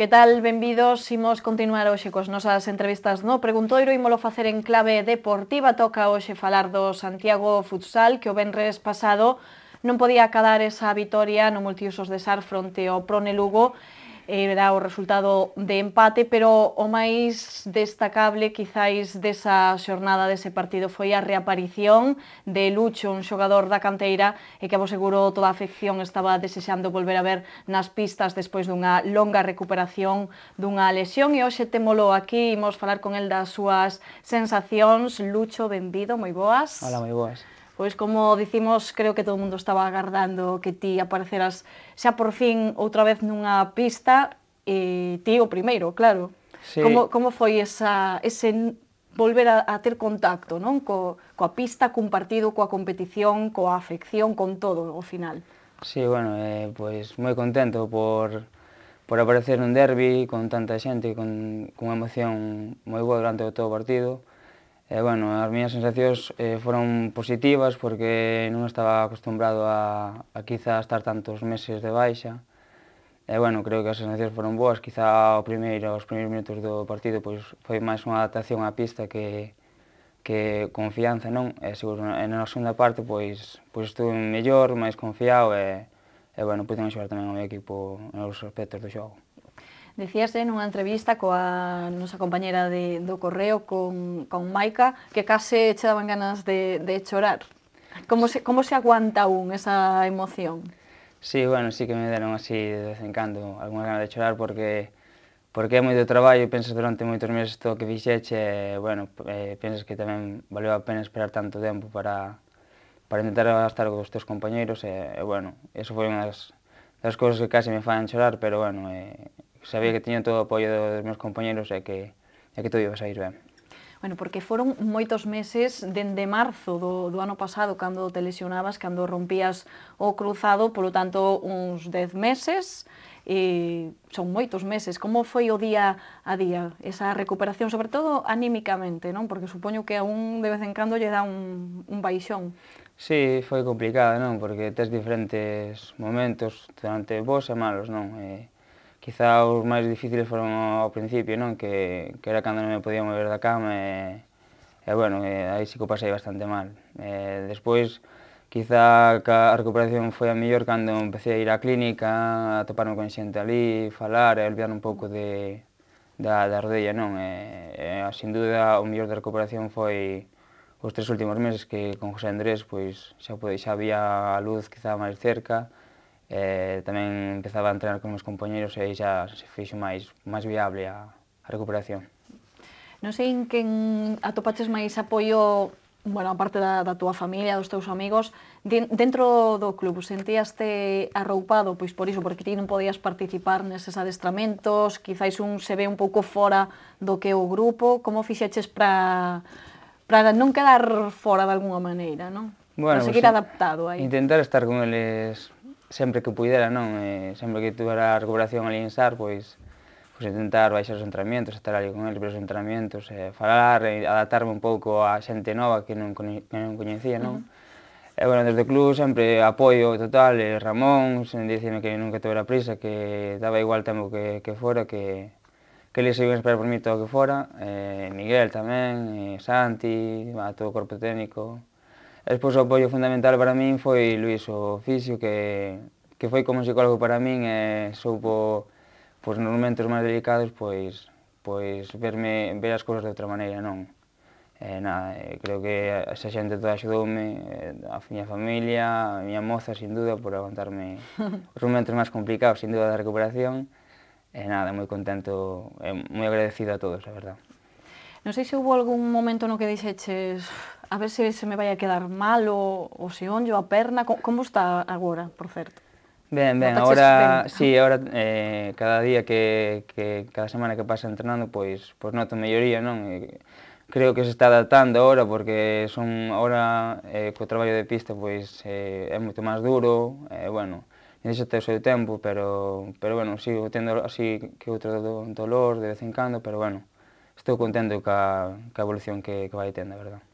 Que tal? Benvidos, imos continuar hoxe cos nosas entrevistas no Preguntoiro, imolo facer en clave deportiva, toca hoxe falar do Santiago Futsal, que o Benres pasado non podía acadar esa vitoria no multiusos de Sar fronte ao Prone Lugo era eh, o resultado de empate, pero o máis destacable quizáis desa xornada dese partido foi a reaparición de Lucho, un xogador da canteira e que vos seguro toda a afección estaba desexando volver a ver nas pistas despois dunha longa recuperación dunha lesión e hoxe temolo aquí, imos falar con el das súas sensacións. Lucho, benvido, moi boas. Hola, moi boas. Pois como dicimos, creo que todo o mundo estaba agardando que ti apareceras xa por fin outra vez nunha pista e ti o primeiro, claro. Sí. Como, como foi esa, ese volver a, a ter contacto non Co, coa pista, cun partido, coa competición, coa afección, con todo ao final? Sí, bueno, eh, pois moi contento por, por aparecer nun derbi con tanta xente, con, con unha emoción moi boa durante todo o partido E, eh, bueno, as miñas sensacións eh, foron positivas porque non estaba acostumbrado a, a quizá estar tantos meses de baixa. E, eh, bueno, creo que as sensacións foron boas. Quizá o primeiro, os primeiros minutos do partido pois, foi máis unha adaptación á pista que, que confianza, non? E seguro, en a segunda parte, pois, pois estuve mellor, máis confiado e, e bueno, pude xogar tamén ao meu equipo nos aspectos do xogo. Decíase nunha entrevista coa nosa compañera de, do correo con, con Maica que case che daban ganas de, de chorar. Como se, como se aguanta un esa emoción? Sí, bueno, sí que me deron así de vez en cando algunha ganas de chorar porque porque é moito traballo e pensas durante moitos meses todo o que fixeche e, bueno, eh, pensas que tamén valeu a pena esperar tanto tempo para, para intentar gastar cos teus compañeiros e, e bueno, eso foi unha das, das cousas que casi me fan chorar, pero bueno, eh, sabía que tiña todo o apoio dos meus compañeros e que, e que todo iba a sair ben. Bueno, porque foron moitos meses dende marzo do, do ano pasado cando te lesionabas, cando rompías o cruzado, polo tanto uns 10 meses e son moitos meses. Como foi o día a día esa recuperación, sobre todo anímicamente, non? Porque supoño que a un de vez en cando lle dá un, un baixón. Sí, foi complicado, non? Porque tes diferentes momentos durante vos e malos, non? E, Quizá os máis difíciles foron ao principio, non? Que, que era cando non me podía mover da cama e, e bueno, e, aí sí que pasei bastante mal. E, despois, quizá a recuperación foi a mellor cando empecé a ir á clínica, a toparme con xente ali, falar e olvidar un pouco de, da, da rodella, non? E, e, sin dúda, o mellor da recuperación foi os tres últimos meses que con José Andrés pois xa, xa había a luz quizá máis cerca, eh, tamén empezaba a entrenar con meus compañeros e aí xa se fixo máis, máis viable a, a recuperación. Non sei en quen atopaches máis apoio bueno, aparte da, da túa familia, dos teus amigos, dentro do club sentíaste arroupado, pois por iso, porque ti non podías participar neses adestramentos, quizáis un se ve un pouco fora do que o grupo, como fixeches para para non quedar fora de alguna maneira, non? Bueno, para pois seguir pues, adaptado aí. Intentar estar con eles sempre que pudera, non? Eh, sempre que tuvera a recuperación ali en SAR, pois, pois intentar baixar os entrenamientos, estar ali con eles, ver os entrenamientos, eh, falar, eh, adaptarme un pouco a xente nova que non, que non coñecía, non? Uh -huh. E, bueno, desde o club sempre apoio total, eh, Ramón, dicime que nunca tuvera prisa, que daba igual tempo que, que fora, que, que eles iban esperar por mí todo o que fora, eh, Miguel tamén, eh, Santi, a todo o corpo técnico, E despois o apoio fundamental para min foi Luís, o fisio, que, que foi como psicólogo para min e soupo pois, nos momentos máis delicados pois, pois verme, ver as cousas de outra maneira, non? E, nada, creo que esa xente toda axudoume, a miña familia, a miña moza, sin duda, por aguantarme os momentos máis complicados, sin duda, da recuperación. E nada, moi contento, moi agradecido a todos, a verdade. Non sei se houve algún momento no que deixeches a ver se se me vai a quedar mal o, o se onllo a perna, como, como está agora, por certo? Ben, ben, agora, sí, agora eh, cada día que, que cada semana que pasa entrenando, pois, pois noto melloría, non? E, creo que se está adaptando agora porque son agora eh, co traballo de pista pois eh, é moito máis duro, eh, bueno, ter o seu tempo, pero pero bueno, sigo tendo así que outro do, dolor de vez en cando, pero bueno, estou contento ca, ca evolución que, que vai tendo, a verdade.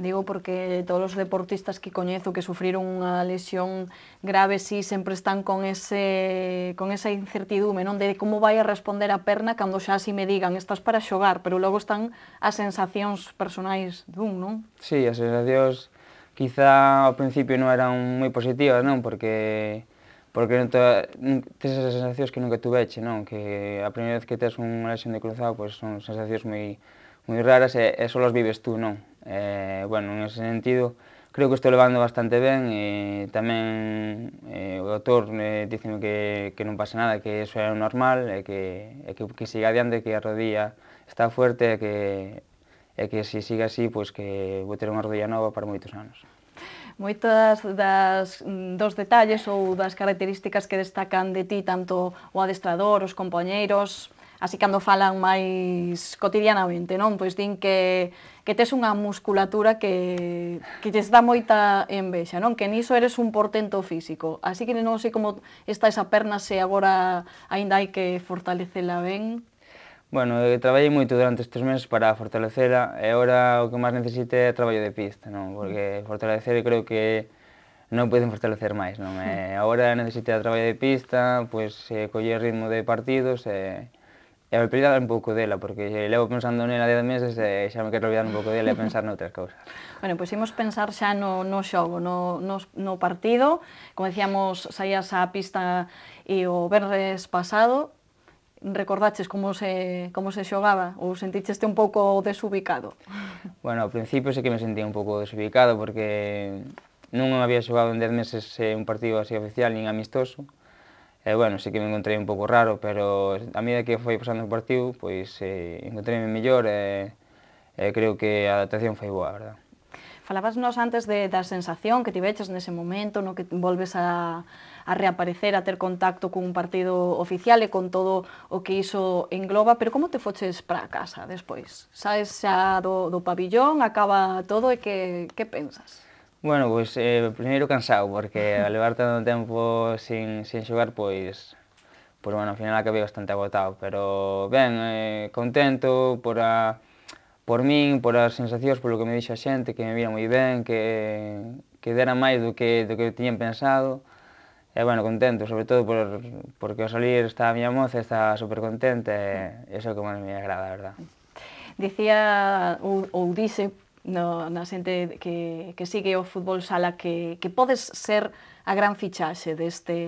Digo porque todos os deportistas que coñezo que sufriron unha lesión grave si sí, sempre están con ese con esa incertidume, non de como vai a responder a perna cando xa si me digan estás para xogar, pero logo están as sensacións personais dun, non? Si, sí, as sensacións quizá ao principio non eran moi positivas, non? Porque porque non te, tes esas sensacións que nunca tuveche, non? Que a primeira vez que tes unha lesión de cruzado, pois son sensacións moi moi raras e, e só as vives tú, non? E, bueno, en ese sentido, creo que estou levando bastante ben e tamén e, o doutor eh, dicime que, que non pasa nada, que eso é normal e que, e que, que siga adiante, que a rodilla está fuerte e que, e que se siga así, pois que vou ter unha rodilla nova para moitos anos. Moitas das, mm, dos detalles ou das características que destacan de ti tanto o adestrador, os compañeiros, así cando falan máis cotidianamente, non? Pois din que, que tes unha musculatura que, que lles dá moita envexa, non? Que niso eres un portento físico. Así que non sei como está esa perna se agora aínda hai que fortalecela ben. Bueno, eu eh, traballei moito durante estes meses para fortalecela e agora o que máis necesite é traballo de pista, non? Porque mm. fortalecer creo que non poden fortalecer máis, non? E mm. agora necesite traballo de pista, pois pues, eh, colle ritmo de partidos e e a película un pouco dela, porque levo pensando nela 10 meses e xa me quero olvidar un pouco dela e pensar noutras cousas. Bueno, pois pues, imos pensar xa no, no xogo, no, no, no partido. Como decíamos, saías á pista e o verres pasado, recordaches como se, como se xogaba ou senticheste un pouco desubicado? Bueno, ao principio sí que me sentía un pouco desubicado porque non había xogado en 10 meses eh, un partido así oficial nin amistoso. E, eh, bueno, sí que me encontrei un pouco raro, pero a medida que foi pasando o partido, pois eh, encontrei-me mellor e, e creo que a adaptación foi boa, verdad. Falabas nos antes de, da sensación que tiveches nese momento no que volves a, a reaparecer, a ter contacto cun partido oficial e con todo o que iso engloba, pero como te foches para casa despois? Saes xa do, do pabillón, acaba todo e que, que pensas? Bueno, pois, pues, eh, primeiro cansado, porque a levar tanto tempo sin, sin xogar, pois, pois, bueno, ao final acabei bastante agotado, pero, ben, eh, contento por a, por min, por as sensacións, polo que me dixo a xente, que me vira moi ben, que, que dera máis do que, do que tiñan pensado, E, bueno, contento, sobre todo por, porque ao salir está a miña moza, está super contenta e iso que máis me agrada, a verdad. Dicía ou, ou dice no, na xente que, que sigue o fútbol sala que, que podes ser a gran fichaxe deste,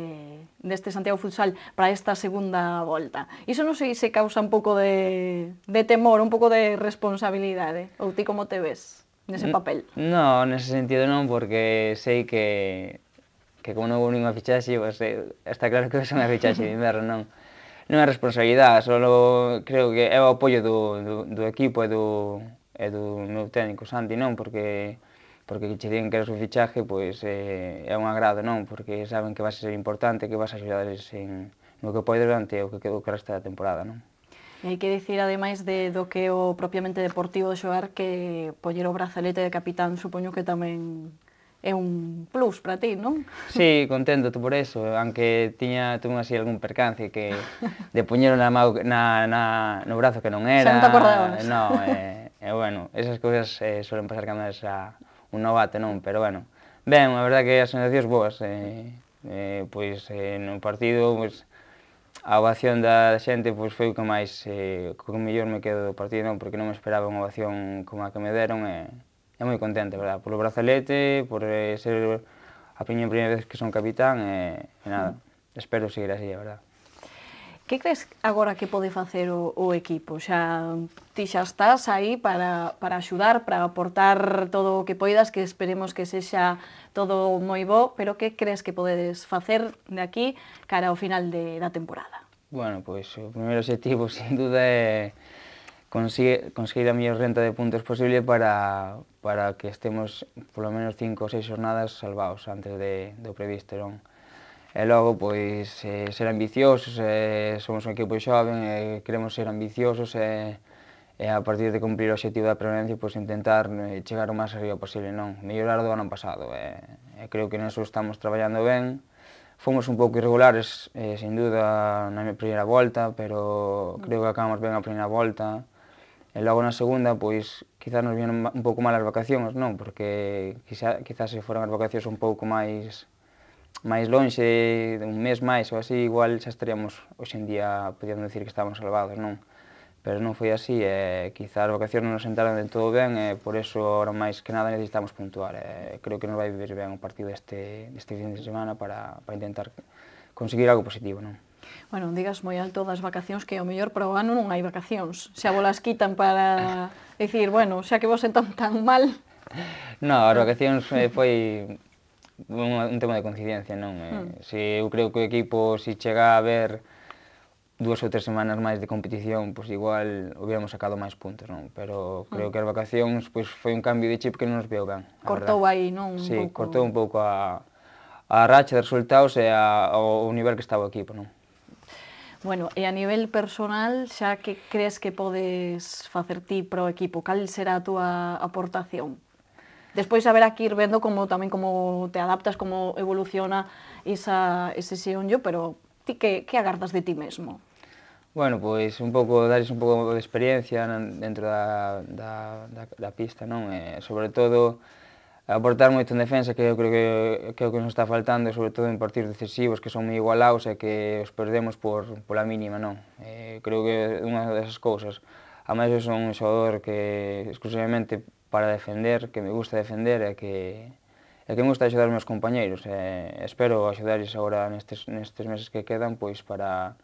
deste Santiago Futsal para esta segunda volta. Iso non sei se causa un pouco de, de temor, un pouco de responsabilidade, ou ti como te ves nese papel? No, nese sentido non, porque sei que que como non houve unha fichaxe, pues, eh, está claro que son unha fichaxe de inverno, non non é responsabilidade, só creo que é o apoio do, do, do equipo e do, e do meu técnico Santi, non? Porque porque che din que eres un fichaje, pois eh, é un agrado, non? Porque saben que vas a ser importante, que vas a axudades en, no que pode durante o que, quedou que resta da temporada, non? E hai que dicir, ademais, de, do que o propiamente deportivo de xogar, que poñer o brazalete de capitán supoño que tamén é un plus para ti, non? Sí, contento por eso, aunque tiña tuve así algún percance que de puñero na, na, na no brazo que non era. Xa non te No, No, eh, eh, bueno, esas cousas eh, suelen pasar cando es a un novato, non? Pero bueno, ben, a verdade que as sensacións boas. Eh, eh, pois eh, no partido, pois, a ovación da xente pois, foi o que máis, eh, o que mellor me quedo do partido, non? Porque non me esperaba unha ovación como a que me deron, e eh, é moi contente, verdad, polo brazalete, por eh, ser a primeira, primeira vez que son capitán, e, eh, nada, mm. espero seguir así, a verdad. Que crees agora que pode facer o, o equipo? Xa, ti xa estás aí para, para axudar, para aportar todo o que poidas, que esperemos que sexa todo moi bo, pero que crees que podedes facer de aquí cara ao final de, da temporada? Bueno, pois pues, o primeiro objetivo, sin duda, é consigue, conseguir a mellor renta de puntos posible para, para que estemos polo menos cinco ou seis jornadas salvados antes de, do previsto, non? E logo, pois, eh, ser ambiciosos, eh, somos un equipo xoven, eh, queremos ser ambiciosos eh, e, eh, eh, a partir de cumplir o objetivo da permanencia, pois intentar eh, chegar o máis arriba posible, non? Mellorar do ano pasado, eh, eh, creo que neso estamos traballando ben, fomos un pouco irregulares, eh, sin dúda, na miña primeira volta, pero creo que acabamos ben a primeira volta, E logo na segunda, pois, quizás nos vienen un pouco mal as vacacións, non? Porque quizá, quizás se foran as vacacións un pouco máis máis lonxe, un mes máis ou así, igual xa estaríamos, hoxe en día, podíamos decir que estábamos salvados, non? Pero non foi así, e quizás as vacacións non nos sentaron del todo ben, e por eso, ahora máis que nada, necesitamos puntuar. E creo que nos vai vivir ben o partido este, este fin de semana para, para intentar conseguir algo positivo, non? Bueno, digas moi alto das vacacións que ao mellor para o ano non hai vacacións. Xa volas quitan para dicir, bueno, xa que vos sentan tan mal. Non, as vacacións eh, foi un, un tema de coincidencia, non? Eh, mm. Se eu creo que o equipo se si chega a ver dúas ou tres semanas máis de competición, pois igual hubiéramos sacado máis puntos, non? Pero creo mm. que as vacacións pois foi un cambio de chip que non nos veu ben. Cortou aí, non? Sí, pouco... cortou un pouco a, a racha de resultados e a, o, o nivel que estaba o equipo, non? Bueno, e a nivel personal, xa que crees que podes facer ti pro equipo, cal será a túa aportación? Despois haberá que ir vendo como tamén como te adaptas, como evoluciona esa, ese xeonllo, pero ti que, que agardas de ti mesmo? Bueno, pois un pouco, darles un pouco de experiencia dentro da, da, da, da pista, non? E, eh, sobre todo, aportar moito en defensa, que eu creo que, que é o que nos está faltando, sobre todo en partidos decisivos que son moi igualados e que os perdemos por, pola mínima, non. Eh, creo que é unha desas cousas. A máis eu son un xogador que exclusivamente para defender, que me gusta defender e que e que me gusta axudar os meus compañeiros. E espero axudarles agora nestes, nestes meses que quedan pois para,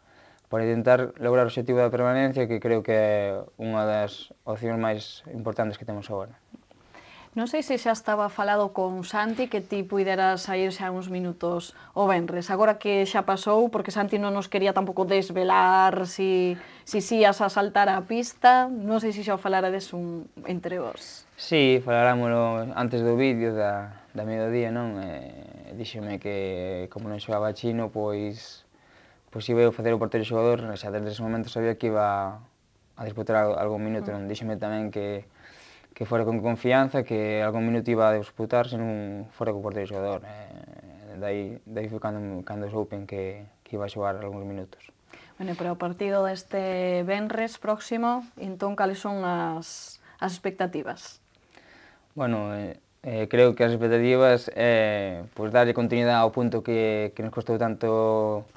para intentar lograr o objetivo da permanencia que creo que é unha das opcións máis importantes que temos agora. Non sei se xa estaba falado con Santi que ti puideras sair xa uns minutos o Benres. Agora que xa pasou, porque Santi non nos quería tampouco desvelar si si, si as a saltar a pista, non sei se xa falara falarades un, entre vos. Sí, falarámoslo antes do vídeo da, da mediodía, non? E, díxeme que como non xogaba chino, pois pois iba a facer o portero xogador, xa desde ese momento sabía que iba a disputar algún minuto, mm. non? Díxeme tamén que que fora con confianza, que algún minuto iba a disputar se non fora co portero xogador. Eh, daí foi cando, cando soupen que, que iba a xogar algúns minutos. Bueno, para o partido deste Benres próximo, entón, cales son as, as expectativas? Bueno, eh, eh, creo que as expectativas é eh, pues, pois darlle continuidade ao punto que, que nos costou tanto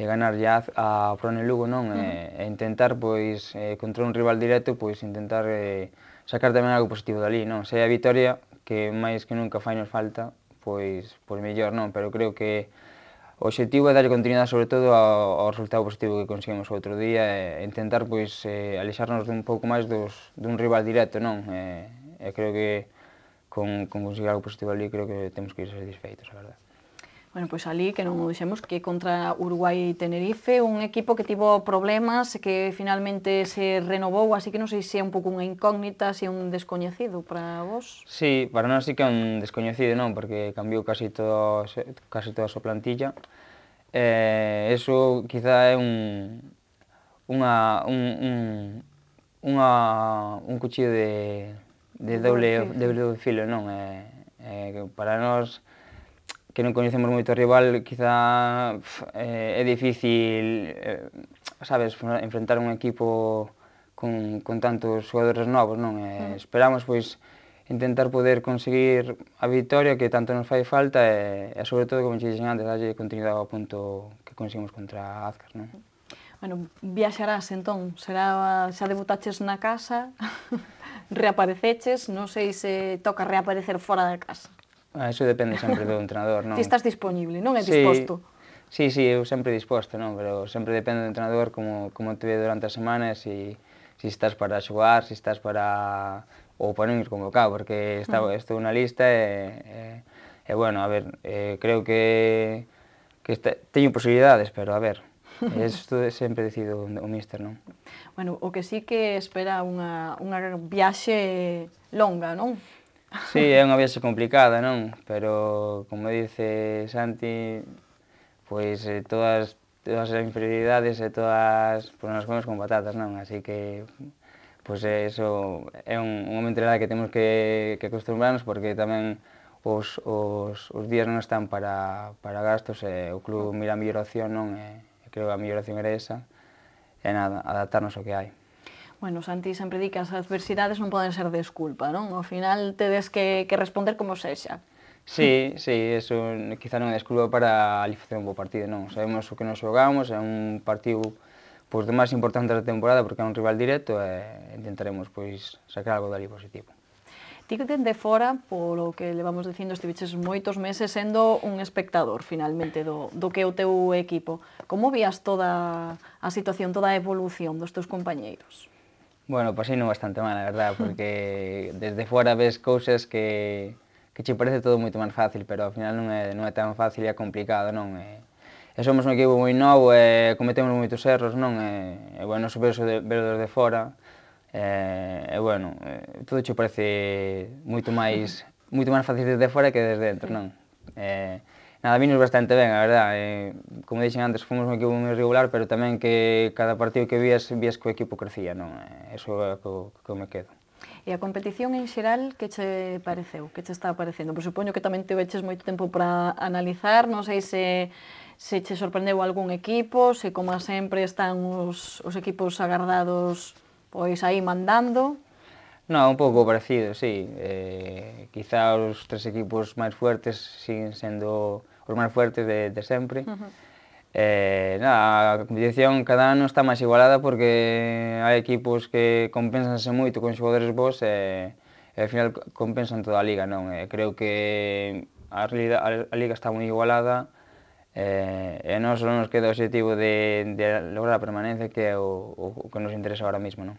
eh, ganar ya a Prone Lugo, non? Uh -huh. eh, e intentar, pois, eh, contra un rival directo, pois intentar eh, sacar tamén algo positivo dali, non? Se é a vitoria, que máis que nunca fai nos falta, pois, pois mellor non, pero creo que o objetivo é darlle continuidade sobre todo ao, ao resultado positivo que conseguimos o outro día e intentar pois eh, alixarnos un pouco máis dos, dun rival directo, non? E, eh, e creo que con, con conseguir algo positivo ali creo que temos que ir satisfeitos, a verdade. Bueno, pois ali que non o dixemos que contra Uruguai e Tenerife, un equipo que tivo problemas que finalmente se renovou, así que non sei se é un pouco unha incógnita, se é un descoñecido para vos. Sí, para nós sí que é un descoñecido, non, porque cambiou casi todo casi toda a súa plantilla. Eh, eso quizá é un unha un, un unha un cuchillo de de doble de doble filo, non? Eh, eh para nós que non coñecemos moito o rival, quizá pff, eh, é difícil, eh, sabes, enfrentar un equipo con, con tantos xogadores novos, non? Eh, -huh. Esperamos, pois, intentar poder conseguir a victoria que tanto nos fai falta e, e sobre todo, como dixen antes, dalle continuidade ao punto que conseguimos contra Azcar, non? Bueno, viaxarás entón, será, xa debutaches na casa, reapareceches, non sei se toca reaparecer fora da casa. Ah, eso depende sempre do entrenador, non? Ti estás disponible, non é disposto? Sí, sí, eu sempre disposto, non? Pero sempre depende do entrenador como, como te ve durante semanas e se estás para xogar, se estás para... ou para non ir convocado, porque está, uh -huh. Mm. estou na lista e, e, e, bueno, a ver, eh, creo que, que está, teño posibilidades, pero a ver, Isto sempre decido o míster, non? Bueno, o que sí que espera unha, unha viaxe longa, non? Sí, é unha viaxe complicada, non? Pero, como dice Santi, pois eh, todas todas as inferioridades e todas pois, nos comemos con patatas, non? Así que pois é eh, eso é un, unha mentalidade que temos que, que acostumbrarnos porque tamén os, os, os días non están para, para gastos e o club mira a mellor opción, non? E, creo que a mellor opción era esa e nada, adaptarnos ao que hai. Bueno, Santi sempre di que as adversidades non poden ser desculpa, non? Ao final tedes que, que responder como sexa. Sí, sí, eso quizá non é desculpa para ali facer un bo partido, non? Sabemos o que nos xogamos, é un partido pois, do máis importante da temporada porque é un rival directo e intentaremos pois, sacar algo dali positivo. Ti que dende fora, polo que levamos dicindo, estiveches moitos meses sendo un espectador finalmente do, do que é o teu equipo. Como vías toda a situación, toda a evolución dos teus compañeiros? Bueno, pasei non bastante mal, a verdad, porque desde fora ves cousas que, que che parece todo moito máis fácil, pero ao final non é, non é tan fácil e é complicado, non? E, e somos un equipo moi novo e cometemos moitos erros, non? E, e bueno, supero de, velo desde fora, e, e bueno, e, todo che parece moito máis moito máis fácil desde fora que desde dentro, non? Eh, Nada, vinos bastante ben, a verdade. Eh, como dixen antes, fomos un equipo moi regular, pero tamén que cada partido que vías, vías que o equipo crecía, non? Eso é o que, que me quedo. E a competición en xeral que che pareceu? Que che está parecendo? Por supoño que tamén te veches moito tempo para analizar, non sei se se che sorprendeu algún equipo, se como sempre están os, os equipos agardados pois aí mandando. No, un pouco parecido, sí. Eh, quizá os tres equipos máis fuertes siguen sendo os máis fuertes de, de sempre. Uh -huh. Eh, nada, a competición cada ano está máis igualada porque hai equipos que compensanse moito con xogadores bons e, e ao final compensan toda a liga, non? Eh, creo que a, realidad, a liga está moi igualada eh, e non só nos queda o objetivo de, de lograr a permanencia que é o, o que nos interesa agora mesmo. non?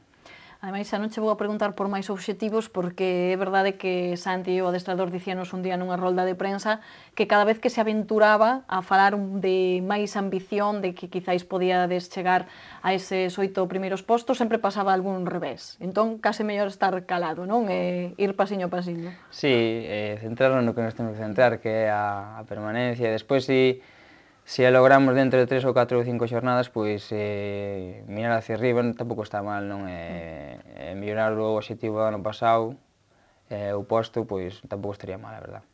Ademais, xa non che vou a preguntar por máis obxectivos porque é verdade que Santi, o adestrador, dicíanos un día nunha rolda de prensa que cada vez que se aventuraba a falar de máis ambición, de que quizáis podíades chegar a eses oito primeiros postos, sempre pasaba algún revés. Entón, case mellor estar calado, non? E ir pasiño a pasiño. Sí, eh, centrarnos no que nos temos que centrar, que é a, a permanencia. Despois, si... Sí, se a logramos dentro de tres ou catro ou cinco xornadas, pois eh, mirar hacia arriba non, tampouco está mal, non? Eh, eh, mellorar o objetivo do ano pasado, eh, o posto, pois tampouco estaría mal, a verdade.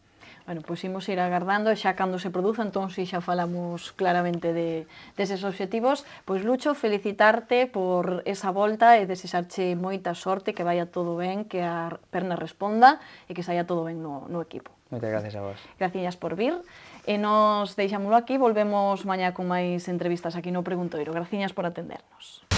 Bueno, pois imos ir agardando xa cando se produza, entón si xa falamos claramente de, deses obxectivos. Pois Lucho, felicitarte por esa volta e desexarche moita sorte, que vaya todo ben, que a perna responda e que saia todo ben no, no equipo. Moitas gracias a vos. Graciñas por vir. E nos deixámolo aquí, volvemos mañá con máis entrevistas aquí no Preguntoiro. Graciñas por atendernos.